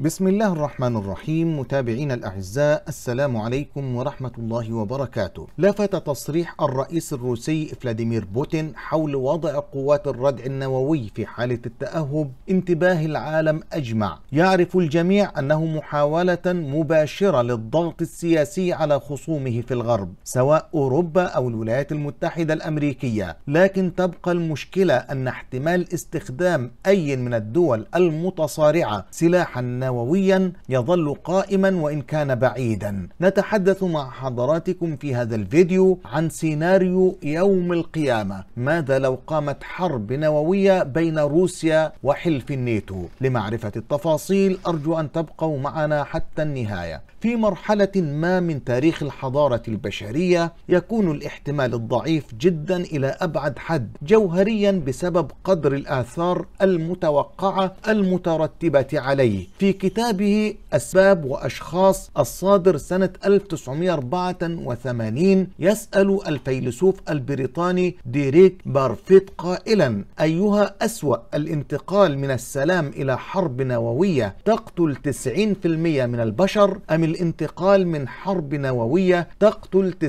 بسم الله الرحمن الرحيم متابعينا الأعزاء السلام عليكم ورحمة الله وبركاته لفت تصريح الرئيس الروسي فلاديمير بوتين حول وضع قوات الردع النووي في حالة التأهب انتباه العالم أجمع يعرف الجميع أنه محاولة مباشرة للضغط السياسي على خصومه في الغرب سواء أوروبا أو الولايات المتحدة الأمريكية لكن تبقى المشكلة أن احتمال استخدام أي من الدول المتصارعة سلاحا نوويا يظل قائما وإن كان بعيدا نتحدث مع حضراتكم في هذا الفيديو عن سيناريو يوم القيامة ماذا لو قامت حرب نووية بين روسيا وحلف الناتو لمعرفة التفاصيل أرجو أن تبقوا معنا حتى النهاية في مرحلة ما من تاريخ الحضارة البشرية يكون الاحتمال الضعيف جدا إلى أبعد حد جوهريا بسبب قدر الآثار المتوقعة المترتبة عليه في كتابه أسباب وأشخاص الصادر سنة 1984 يسأل الفيلسوف البريطاني ديريك بارفيت قائلا أيها أسوأ الانتقال من السلام إلى حرب نووية تقتل 90% من البشر أم الانتقال من حرب نووية تقتل 90%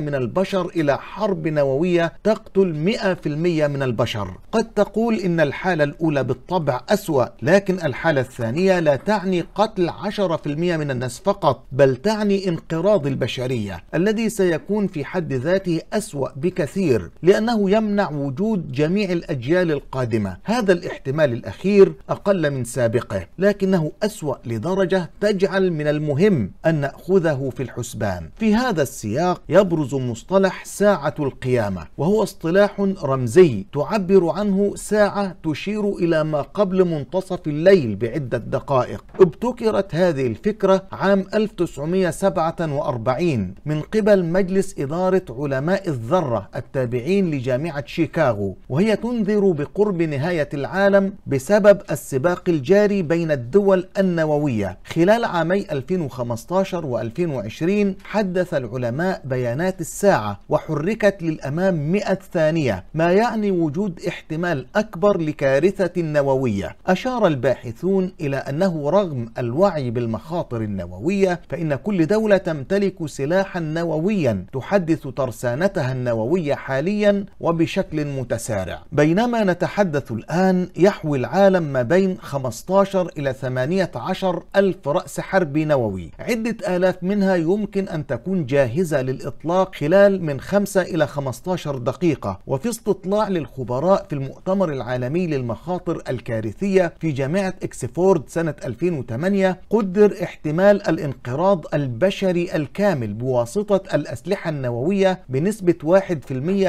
من البشر إلى حرب نووية تقتل 100% من البشر قد تقول إن الحالة الأولى بالطبع أسوأ لكن الحالة الثانية الإنسانية لا تعني قتل 10% من الناس فقط بل تعني انقراض البشرية الذي سيكون في حد ذاته أسوأ بكثير لأنه يمنع وجود جميع الأجيال القادمة هذا الاحتمال الأخير أقل من سابقه لكنه أسوأ لدرجة تجعل من المهم أن نأخذه في الحسبان في هذا السياق يبرز مصطلح ساعة القيامة وهو اصطلاح رمزي تعبر عنه ساعة تشير إلى ما قبل منتصف الليل بعدة دقائق ابتكرت هذه الفكرة عام 1947 من قبل مجلس إدارة علماء الذرة التابعين لجامعة شيكاغو وهي تنذر بقرب نهاية العالم بسبب السباق الجاري بين الدول النووية خلال عامي 2015 و2020 حدث العلماء بيانات الساعة وحركت للأمام 100 ثانية ما يعني وجود احتمال أكبر لكارثة نووية أشار الباحثون إلى أنه رغم الوعي بالمخاطر النووية فإن كل دولة تمتلك سلاحا نوويا تحدث ترسانتها النووية حاليا وبشكل متسارع بينما نتحدث الآن يحوي العالم ما بين 15 إلى 18 ألف رأس حرب نووي عدة آلاف منها يمكن أن تكون جاهزة للإطلاق خلال من 5 إلى 15 دقيقة وفي استطلاع للخبراء في المؤتمر العالمي للمخاطر الكارثية في جامعة إكسفورد الاقتصاد سنة 2008 قدر احتمال الانقراض البشري الكامل بواسطة الأسلحة النووية بنسبة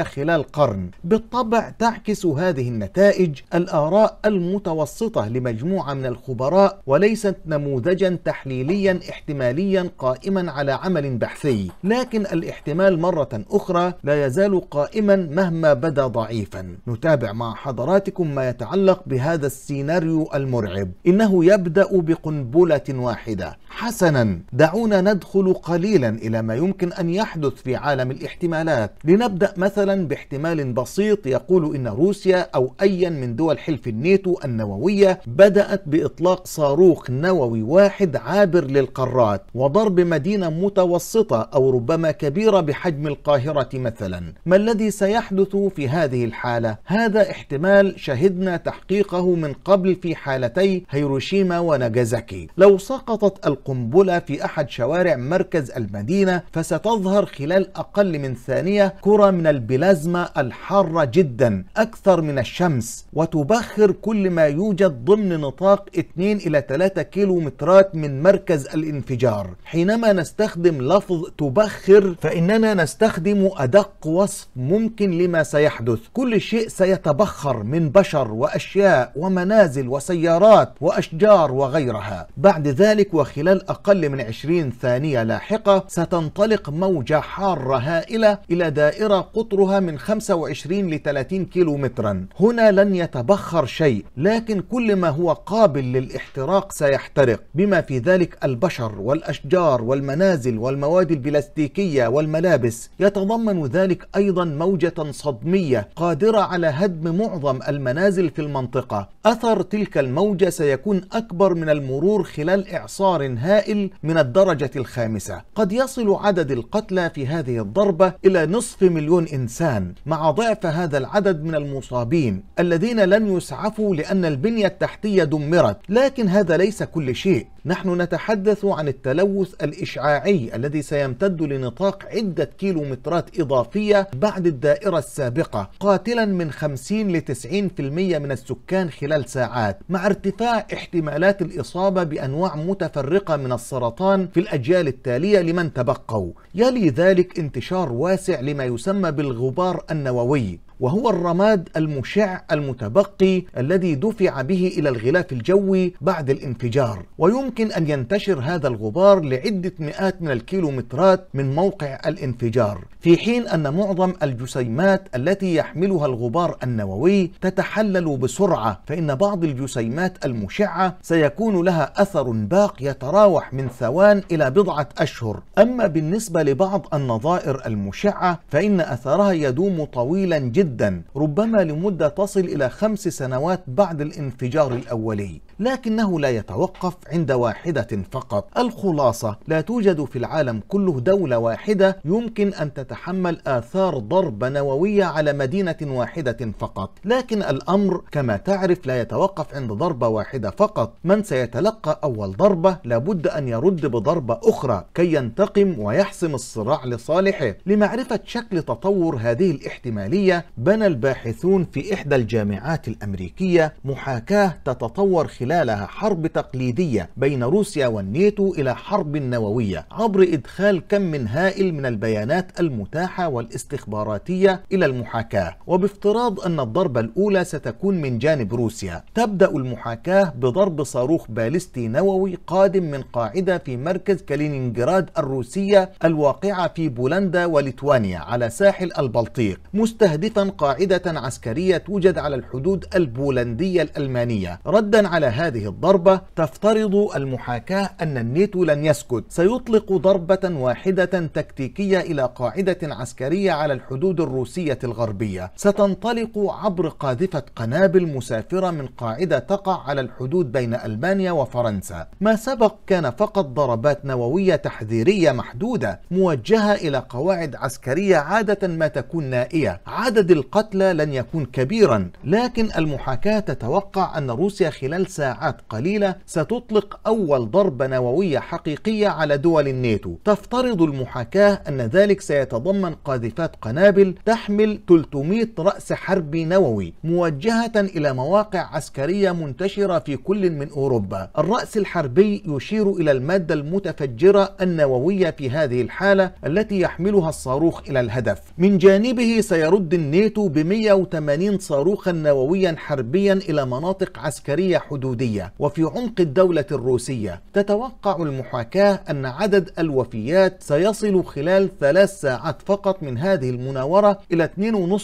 1% خلال قرن بالطبع تعكس هذه النتائج الآراء المتوسطة لمجموعة من الخبراء وليست نموذجا تحليليا احتماليا قائما على عمل بحثي لكن الاحتمال مرة أخرى لا يزال قائما مهما بدا ضعيفا نتابع مع حضراتكم ما يتعلق بهذا السيناريو المرعب إنه يبدأ بقنبلة واحدة حسنا دعونا ندخل قليلا إلى ما يمكن أن يحدث في عالم الاحتمالات لنبدأ مثلا باحتمال بسيط يقول إن روسيا أو أيا من دول حلف الناتو النووية بدأت بإطلاق صاروخ نووي واحد عابر للقارات وضرب مدينة متوسطة أو ربما كبيرة بحجم القاهرة مثلا ما الذي سيحدث في هذه الحالة؟ هذا احتمال شهدنا تحقيقه من قبل في حالتي هيروشيما هيروشيما وناجازاكي لو سقطت القنبلة في أحد شوارع مركز المدينة فستظهر خلال أقل من ثانية كرة من البلازما الحارة جدا أكثر من الشمس وتبخر كل ما يوجد ضمن نطاق 2 إلى 3 كيلومترات من مركز الانفجار حينما نستخدم لفظ تبخر فإننا نستخدم أدق وصف ممكن لما سيحدث كل شيء سيتبخر من بشر وأشياء ومنازل وسيارات وأشجار الأشجار وغيرها بعد ذلك وخلال أقل من 20 ثانية لاحقة ستنطلق موجة حارة هائلة إلى دائرة قطرها من 25 ل 30 كيلو مترا هنا لن يتبخر شيء لكن كل ما هو قابل للاحتراق سيحترق بما في ذلك البشر والأشجار والمنازل والمواد البلاستيكية والملابس يتضمن ذلك أيضا موجة صدمية قادرة على هدم معظم المنازل في المنطقة أثر تلك الموجة سيكون أكبر من المرور خلال إعصار هائل من الدرجة الخامسة قد يصل عدد القتلى في هذه الضربة إلى نصف مليون إنسان مع ضعف هذا العدد من المصابين الذين لن يسعفوا لأن البنية التحتية دمرت لكن هذا ليس كل شيء نحن نتحدث عن التلوث الإشعاعي الذي سيمتد لنطاق عدة كيلومترات إضافية بعد الدائرة السابقة قاتلا من 50 ل 90% من السكان خلال ساعات مع ارتفاع احتمال احتمالات الإصابة بأنواع متفرقة من السرطان في الأجيال التالية لمن تبقوا يلي ذلك انتشار واسع لما يسمى بالغبار النووي وهو الرماد المشع المتبقي الذي دفع به الى الغلاف الجوي بعد الانفجار ويمكن ان ينتشر هذا الغبار لعده مئات من الكيلومترات من موقع الانفجار في حين ان معظم الجسيمات التي يحملها الغبار النووي تتحلل بسرعه فان بعض الجسيمات المشعه سيكون لها اثر باق يتراوح من ثوان الى بضعه اشهر اما بالنسبه لبعض النظائر المشعه فان اثرها يدوم طويلا جدا جدا ربما لمدة تصل إلى خمس سنوات بعد الانفجار الأولي لكنه لا يتوقف عند واحدة فقط الخلاصة لا توجد في العالم كله دولة واحدة يمكن أن تتحمل آثار ضربة نووية على مدينة واحدة فقط لكن الأمر كما تعرف لا يتوقف عند ضربة واحدة فقط من سيتلقى أول ضربة لابد أن يرد بضربة أخرى كي ينتقم ويحسم الصراع لصالحه لمعرفة شكل تطور هذه الاحتمالية بنى الباحثون في إحدى الجامعات الأمريكية محاكاة تتطور خلالها حرب تقليدية بين روسيا والنيتو إلى حرب نووية عبر إدخال كم من هائل من البيانات المتاحة والاستخباراتية إلى المحاكاة وبافتراض أن الضربة الأولى ستكون من جانب روسيا تبدأ المحاكاة بضرب صاروخ باليستي نووي قادم من قاعدة في مركز كالينينغراد الروسية الواقعة في بولندا وليتوانيا على ساحل البلطيق مستهدفا قاعدة عسكرية توجد على الحدود البولندية الألمانية ردا على هذه الضربة تفترض المحاكاة أن الناتو لن يسكت سيطلق ضربة واحدة تكتيكية إلى قاعدة عسكرية على الحدود الروسية الغربية ستنطلق عبر قاذفة قنابل مسافرة من قاعدة تقع على الحدود بين ألمانيا وفرنسا ما سبق كان فقط ضربات نووية تحذيرية محدودة موجهة إلى قواعد عسكرية عادة ما تكون نائية عدد القتلى لن يكون كبيرا لكن المحاكاة تتوقع أن روسيا خلال ساعات قليلة ستطلق أول ضربة نووية حقيقية على دول الناتو تفترض المحاكاة أن ذلك سيتضمن قاذفات قنابل تحمل 300 رأس حربي نووي موجهة إلى مواقع عسكرية منتشرة في كل من أوروبا الرأس الحربي يشير إلى المادة المتفجرة النووية في هذه الحالة التي يحملها الصاروخ إلى الهدف من جانبه سيرد الناتو وأوقيتوا ب 180 صاروخا نوويا حربيا إلى مناطق عسكرية حدودية وفي عمق الدولة الروسية تتوقع المحاكاة أن عدد الوفيات سيصل خلال ثلاث ساعات فقط من هذه المناورة إلى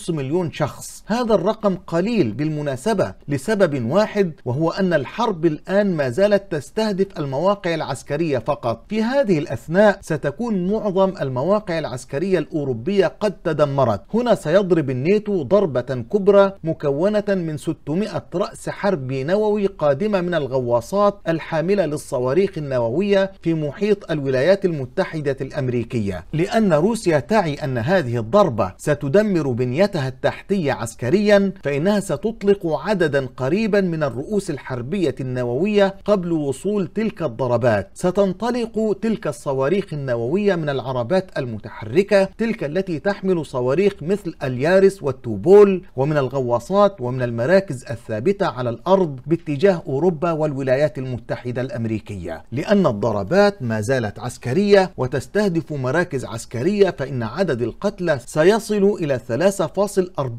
2.5 مليون شخص هذا الرقم قليل بالمناسبة لسبب واحد وهو أن الحرب الآن ما زالت تستهدف المواقع العسكرية فقط في هذه الأثناء ستكون معظم المواقع العسكرية الأوروبية قد تدمرت هنا سيضرب النيل الناتو ضربة كبرى مكونة من 600 رأس حربي نووي قادمة من الغواصات الحاملة للصواريخ النووية في محيط الولايات المتحدة الأمريكية لأن روسيا تعي أن هذه الضربة ستدمر بنيتها التحتية عسكريا فإنها ستطلق عددا قريبا من الرؤوس الحربية النووية قبل وصول تلك الضربات ستنطلق تلك الصواريخ النووية من العربات المتحركة تلك التي تحمل صواريخ مثل اليارس والتوبول ومن الغواصات ومن المراكز الثابتة على الأرض باتجاه أوروبا والولايات المتحدة الأمريكية لأن الضربات ما زالت عسكرية وتستهدف مراكز عسكرية فإن عدد القتلى سيصل إلى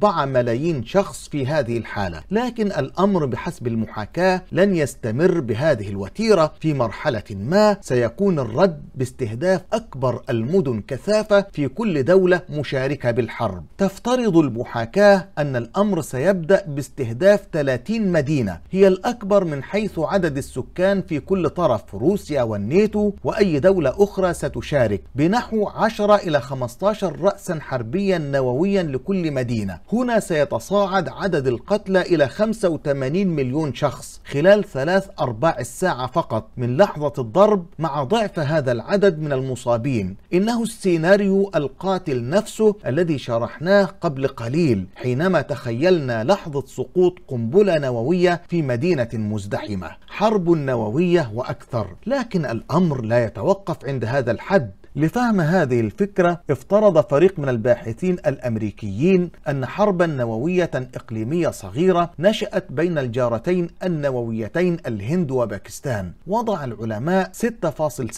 3.4 ملايين شخص في هذه الحالة لكن الأمر بحسب المحاكاة لن يستمر بهذه الوتيرة في مرحلة ما سيكون الرد باستهداف أكبر المدن كثافة في كل دولة مشاركة بالحرب تفترض المحاكاة أن الأمر سيبدأ باستهداف 30 مدينة هي الأكبر من حيث عدد السكان في كل طرف روسيا والنيتو وأي دولة أخرى ستشارك بنحو 10 إلى 15 رأسا حربيا نوويا لكل مدينة هنا سيتصاعد عدد القتلى إلى 85 مليون شخص خلال ثلاث أرباع الساعة فقط من لحظة الضرب مع ضعف هذا العدد من المصابين إنه السيناريو القاتل نفسه الذي شرحناه قبل بقليل حينما تخيلنا لحظة سقوط قنبلة نووية في مدينة مزدحمة حرب نووية وأكثر لكن الأمر لا يتوقف عند هذا الحد لفهم هذه الفكرة افترض فريق من الباحثين الأمريكيين أن حربا نووية إقليمية صغيرة نشأت بين الجارتين النوويتين الهند وباكستان وضع العلماء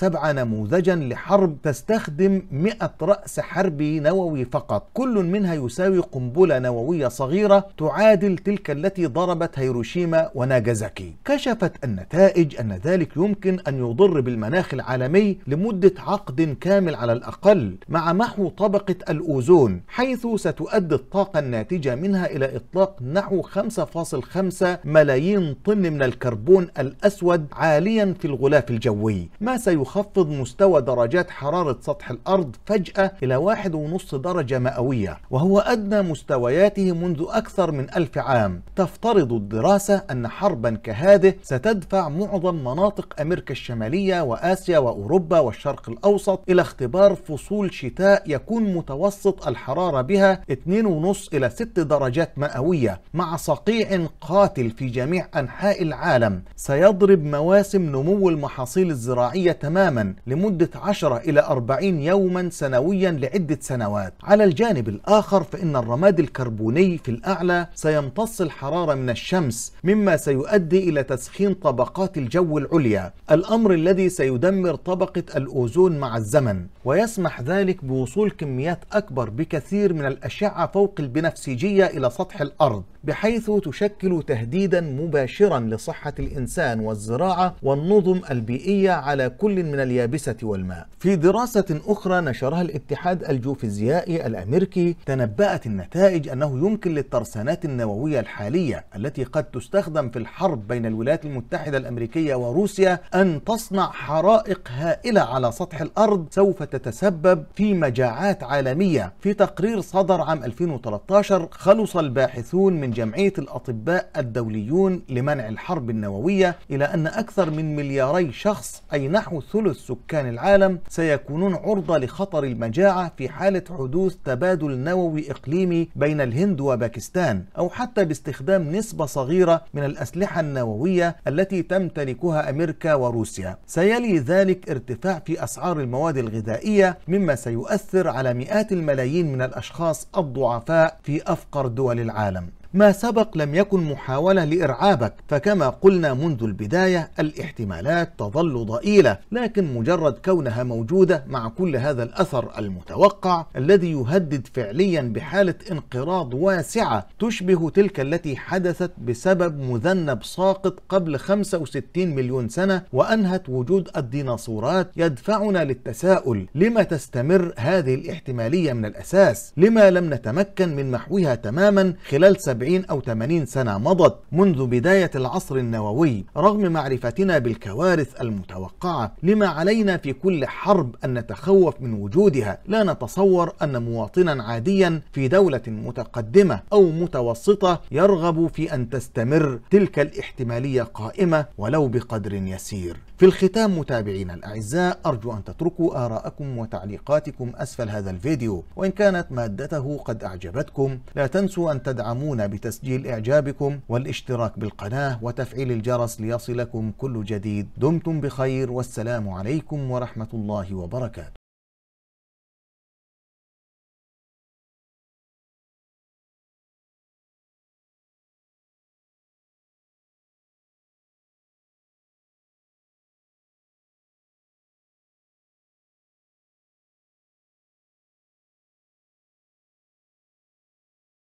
6.7 نموذجا لحرب تستخدم 100 رأس حربي نووي فقط كل منها يساوي قنبلة نووية صغيرة تعادل تلك التي ضربت هيروشيما وناجازاكي كشفت النتائج أن ذلك يمكن أن يضر بالمناخ العالمي لمدة عقد كامل على الأقل مع محو طبقة الأوزون حيث ستؤدي الطاقة الناتجة منها إلى إطلاق نحو 5.5 ملايين طن من الكربون الأسود عاليا في الغلاف الجوي ما سيخفض مستوى درجات حرارة سطح الأرض فجأة إلى 1.5 درجة مئوية وهو أدنى مستوياته منذ أكثر من ألف عام تفترض الدراسة أن حربا كهذه ستدفع معظم مناطق أمريكا الشمالية وآسيا وأوروبا والشرق الأوسط إلى اختبار فصول شتاء يكون متوسط الحرارة بها 2.5 إلى 6 درجات مئوية مع صقيع قاتل في جميع أنحاء العالم سيضرب مواسم نمو المحاصيل الزراعية تماما لمدة 10 إلى 40 يوما سنويا لعدة سنوات على الجانب الآخر فإن الرماد الكربوني في الأعلى سيمتص الحرارة من الشمس مما سيؤدي إلى تسخين طبقات الجو العليا الأمر الذي سيدمر طبقة الأوزون مع الزمن الزمن ويسمح ذلك بوصول كميات أكبر بكثير من الأشعة فوق البنفسجية إلى سطح الأرض بحيث تشكل تهديدا مباشرا لصحة الإنسان والزراعة والنظم البيئية على كل من اليابسة والماء في دراسة أخرى نشرها الاتحاد الجوفيزيائي الأمريكي تنبأت النتائج أنه يمكن للترسانات النووية الحالية التي قد تستخدم في الحرب بين الولايات المتحدة الأمريكية وروسيا أن تصنع حرائق هائلة على سطح الأرض سوف تتسبب في مجاعات عالمية في تقرير صدر عام 2013 خلص الباحثون من جمعية الأطباء الدوليون لمنع الحرب النووية إلى أن أكثر من ملياري شخص أي نحو ثلث سكان العالم سيكونون عرضة لخطر المجاعة في حالة حدوث تبادل نووي إقليمي بين الهند وباكستان أو حتى باستخدام نسبة صغيرة من الأسلحة النووية التي تمتلكها أمريكا وروسيا سيلي ذلك ارتفاع في أسعار المواد الغذائية مما سيؤثر على مئات الملايين من الأشخاص الضعفاء في أفقر دول العالم ما سبق لم يكن محاولة لإرعابك فكما قلنا منذ البداية الاحتمالات تظل ضئيلة لكن مجرد كونها موجودة مع كل هذا الأثر المتوقع الذي يهدد فعليا بحالة انقراض واسعة تشبه تلك التي حدثت بسبب مذنب ساقط قبل 65 مليون سنة وأنهت وجود الديناصورات يدفعنا للتساؤل لما تستمر هذه الاحتمالية من الأساس لما لم نتمكن من محوها تماما خلال 70 70 أو 80 سنة مضت منذ بداية العصر النووي رغم معرفتنا بالكوارث المتوقعة لما علينا في كل حرب أن نتخوف من وجودها لا نتصور أن مواطنا عاديا في دولة متقدمة أو متوسطة يرغب في أن تستمر تلك الاحتمالية قائمة ولو بقدر يسير في الختام متابعينا الأعزاء أرجو أن تتركوا آراءكم وتعليقاتكم أسفل هذا الفيديو وإن كانت مادته قد أعجبتكم لا تنسوا أن تدعمونا بتسجيل إعجابكم والاشتراك بالقناة وتفعيل الجرس ليصلكم كل جديد دمتم بخير والسلام عليكم ورحمة الله وبركاته